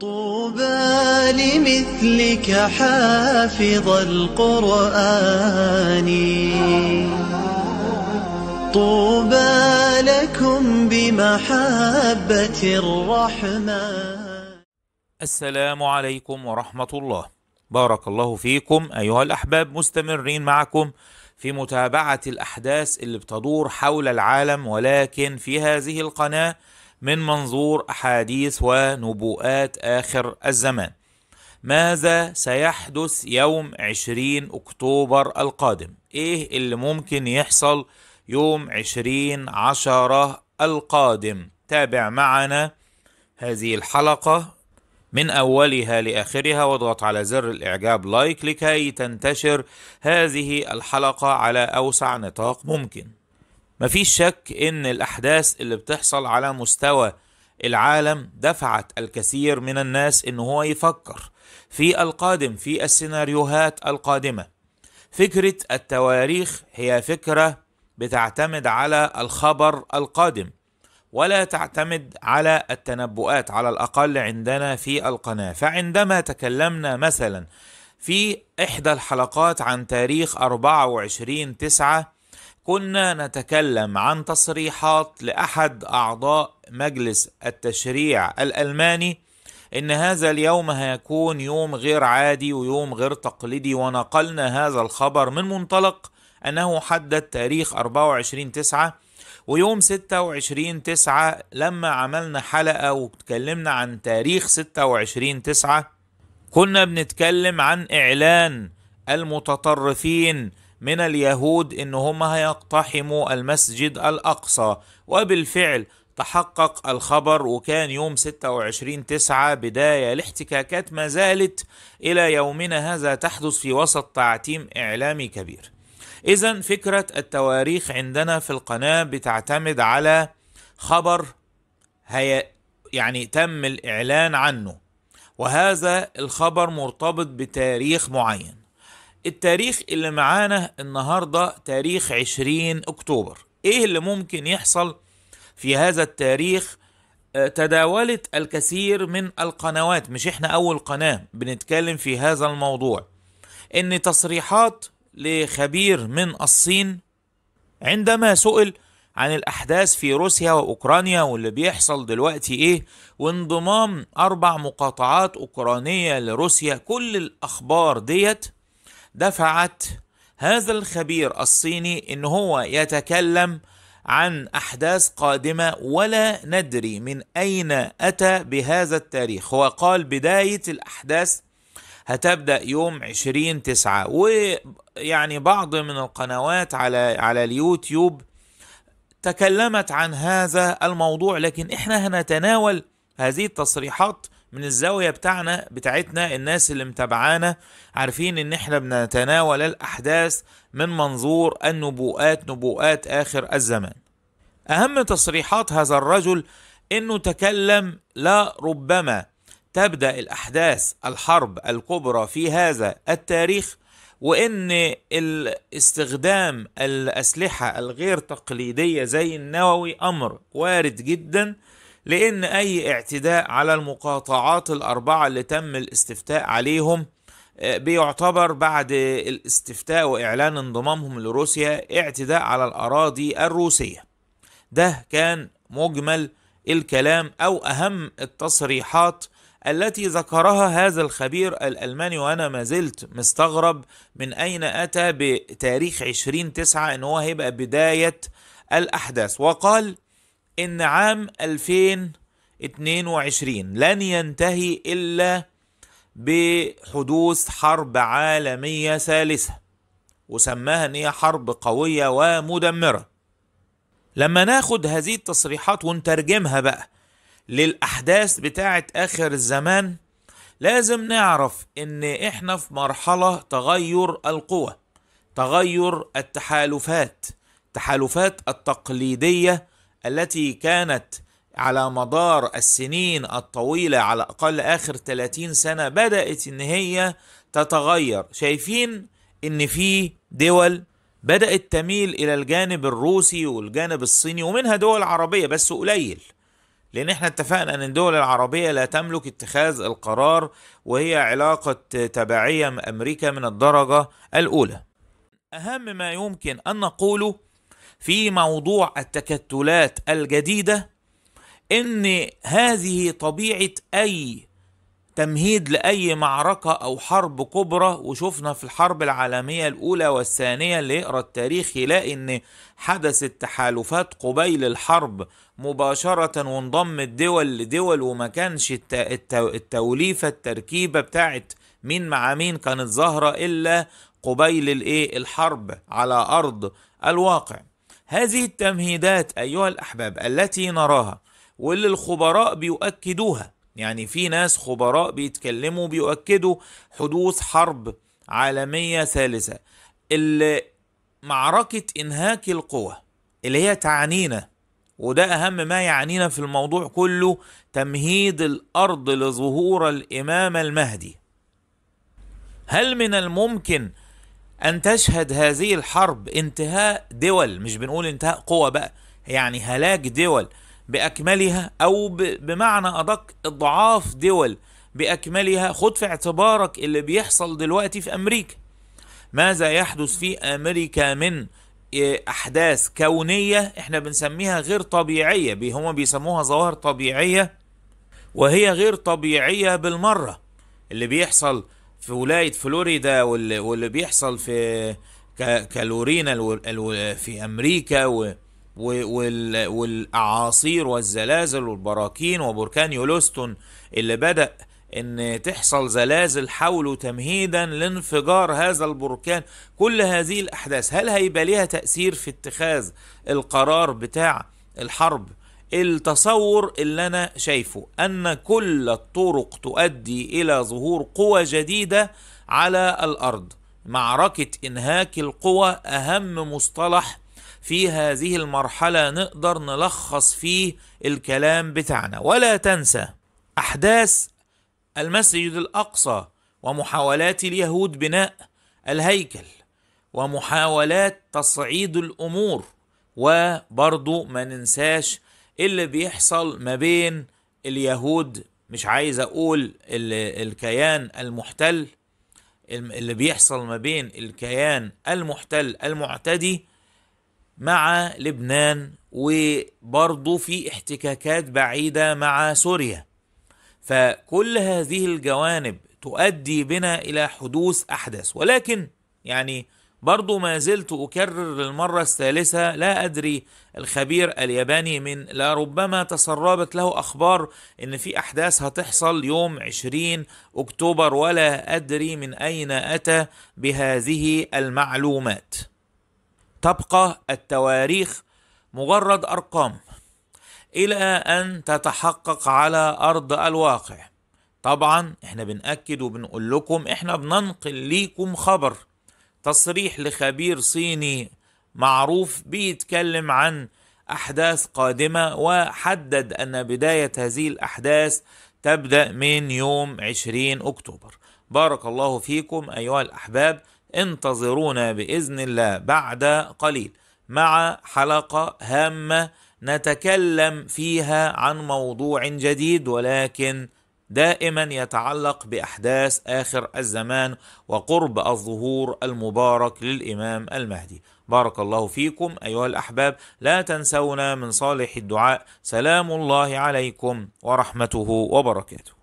طوبى لمثلك حافظ القرآن طوبى لكم بمحبة الرحمن السلام عليكم ورحمة الله بارك الله فيكم أيها الأحباب مستمرين معكم في متابعة الأحداث اللي بتدور حول العالم ولكن في هذه القناة من منظور احاديث ونبوءات اخر الزمان ماذا سيحدث يوم 20 اكتوبر القادم ايه اللي ممكن يحصل يوم 20 عشرة القادم تابع معنا هذه الحلقة من أولها لآخرها واضغط على زر الإعجاب لايك لكي تنتشر هذه الحلقة على أوسع نطاق ممكن مفيش شك ان الاحداث اللي بتحصل على مستوى العالم دفعت الكثير من الناس ان هو يفكر في القادم في السيناريوهات القادمه فكره التواريخ هي فكره بتعتمد على الخبر القادم ولا تعتمد على التنبؤات على الاقل عندنا في القناه فعندما تكلمنا مثلا في احدى الحلقات عن تاريخ 24 9 كنا نتكلم عن تصريحات لاحد اعضاء مجلس التشريع الالماني ان هذا اليوم هيكون يوم غير عادي ويوم غير تقليدي ونقلنا هذا الخبر من منطلق انه حدد تاريخ 24 9 ويوم 26 9 لما عملنا حلقه واتكلمنا عن تاريخ 26 9 كنا بنتكلم عن اعلان المتطرفين من اليهود ان هم هيقتحموا المسجد الاقصى وبالفعل تحقق الخبر وكان يوم 26 تسعة بداية الاحتكاكات ما زالت إلى يومنا هذا تحدث في وسط تعتيم إعلامي كبير إذا فكرة التواريخ عندنا في القناة بتعتمد على خبر هي يعني تم الإعلان عنه وهذا الخبر مرتبط بتاريخ معين التاريخ اللي معانا النهاردة تاريخ 20 أكتوبر إيه اللي ممكن يحصل في هذا التاريخ آه، تداولت الكثير من القنوات مش احنا أول قناة بنتكلم في هذا الموضوع إن تصريحات لخبير من الصين عندما سئل عن الأحداث في روسيا وأوكرانيا واللي بيحصل دلوقتي إيه وانضمام أربع مقاطعات أوكرانية لروسيا كل الأخبار ديت دفعت هذا الخبير الصيني ان هو يتكلم عن احداث قادمه ولا ندري من اين اتى بهذا التاريخ هو قال بدايه الاحداث هتبدا يوم 20 9 ويعني بعض من القنوات على على اليوتيوب تكلمت عن هذا الموضوع لكن احنا هنتناول هذه التصريحات من الزاوية بتاعنا بتاعتنا الناس اللي متابعانا عارفين ان احنا بنتناول الاحداث من منظور النبوءات نبوءات اخر الزمان اهم تصريحات هذا الرجل انه تكلم لا ربما تبدا الاحداث الحرب الكبرى في هذا التاريخ وان استخدام الاسلحه الغير تقليديه زي النووي امر وارد جدا لأن أي اعتداء على المقاطعات الأربعة اللي تم الاستفتاء عليهم آه، بيعتبر بعد الاستفتاء وإعلان انضمامهم لروسيا اعتداء على الأراضي الروسية ده كان مجمل الكلام أو أهم التصريحات التي ذكرها هذا الخبير الألماني وأنا ما زلت مستغرب من أين أتى بتاريخ 20 تسعة أن هو هيبقى بداية الأحداث وقال ان عام 2022 لن ينتهي الا بحدوث حرب عالميه ثالثه وسماها ان هي حرب قويه ومدمره لما ناخد هذه التصريحات ونترجمها بقى للاحداث بتاعه اخر الزمان لازم نعرف ان احنا في مرحله تغير القوى تغير التحالفات التحالفات التقليديه التي كانت على مدار السنين الطويلة على أقل آخر 30 سنة بدأت إن هي تتغير شايفين إن في دول بدأت تميل إلى الجانب الروسي والجانب الصيني ومنها دول عربية بس قليل لأن احنا اتفقنا أن الدول العربية لا تملك اتخاذ القرار وهي علاقة تبعية أمريكا من الدرجة الأولى أهم ما يمكن أن نقوله في موضوع التكتلات الجديده ان هذه طبيعه اي تمهيد لاي معركه او حرب كبرى وشفنا في الحرب العالميه الاولى والثانيه اللي يقرا التاريخ يلاقي ان حدثت تحالفات قبيل الحرب مباشره وانضمت دول لدول وما كانش التوليفه التركيبه بتاعت مين مع مين كانت ظاهره الا قبيل الايه الحرب على ارض الواقع هذه التمهيدات أيها الأحباب التي نراها واللي الخبراء بيؤكدوها يعني في ناس خبراء بيتكلموا بيؤكدوا حدوث حرب عالمية ثالثة اللي معركة إنهاك القوى اللي هي تعنينا وده أهم ما يعنينا في الموضوع كله تمهيد الأرض لظهور الإمام المهدي هل من الممكن أن تشهد هذه الحرب انتهاء دول مش بنقول انتهاء قوى بقى يعني هلاك دول بأكملها أو بمعنى أدق إضعاف دول بأكملها خد في اعتبارك اللي بيحصل دلوقتي في أمريكا ماذا يحدث في أمريكا من آه، أحداث كونية احنا بنسميها غير طبيعية هم بيسموها ظواهر طبيعية وهي غير طبيعية بالمرة اللي بيحصل في ولايه فلوريدا واللي, واللي بيحصل في كالورينا في امريكا والاعاصير والزلازل والبراكين وبركان يولوستون اللي بدأ ان تحصل زلازل حوله تمهيدا لانفجار هذا البركان كل هذه الاحداث هل هيبقى ليها تأثير في اتخاذ القرار بتاع الحرب التصور اللي انا شايفه ان كل الطرق تؤدي الى ظهور قوى جديده على الارض معركه انهاك القوى اهم مصطلح في هذه المرحله نقدر نلخص فيه الكلام بتاعنا ولا تنسى احداث المسجد الاقصى ومحاولات اليهود بناء الهيكل ومحاولات تصعيد الامور وبرضه ما ننساش اللي بيحصل ما بين اليهود مش عايز اقول الكيان المحتل اللي بيحصل ما بين الكيان المحتل المعتدي مع لبنان وبرضه في احتكاكات بعيدة مع سوريا فكل هذه الجوانب تؤدي بنا إلى حدوث أحداث ولكن يعني برضو ما زلت أكرر للمرة الثالثة لا أدري الخبير الياباني من لا ربما تسربت له أخبار إن في أحداث هتحصل يوم 20 أكتوبر ولا أدري من أين أتى بهذه المعلومات تبقى التواريخ مجرد أرقام إلى أن تتحقق على أرض الواقع طبعا احنا بنأكد وبنقول لكم احنا بننقل ليكم خبر تصريح لخبير صيني معروف بيتكلم عن احداث قادمه وحدد ان بدايه هذه الاحداث تبدا من يوم 20 اكتوبر بارك الله فيكم ايها الاحباب انتظرونا باذن الله بعد قليل مع حلقه هامه نتكلم فيها عن موضوع جديد ولكن دائما يتعلق باحداث اخر الزمان وقرب الظهور المبارك للامام المهدي بارك الله فيكم ايها الاحباب لا تنسونا من صالح الدعاء سلام الله عليكم ورحمته وبركاته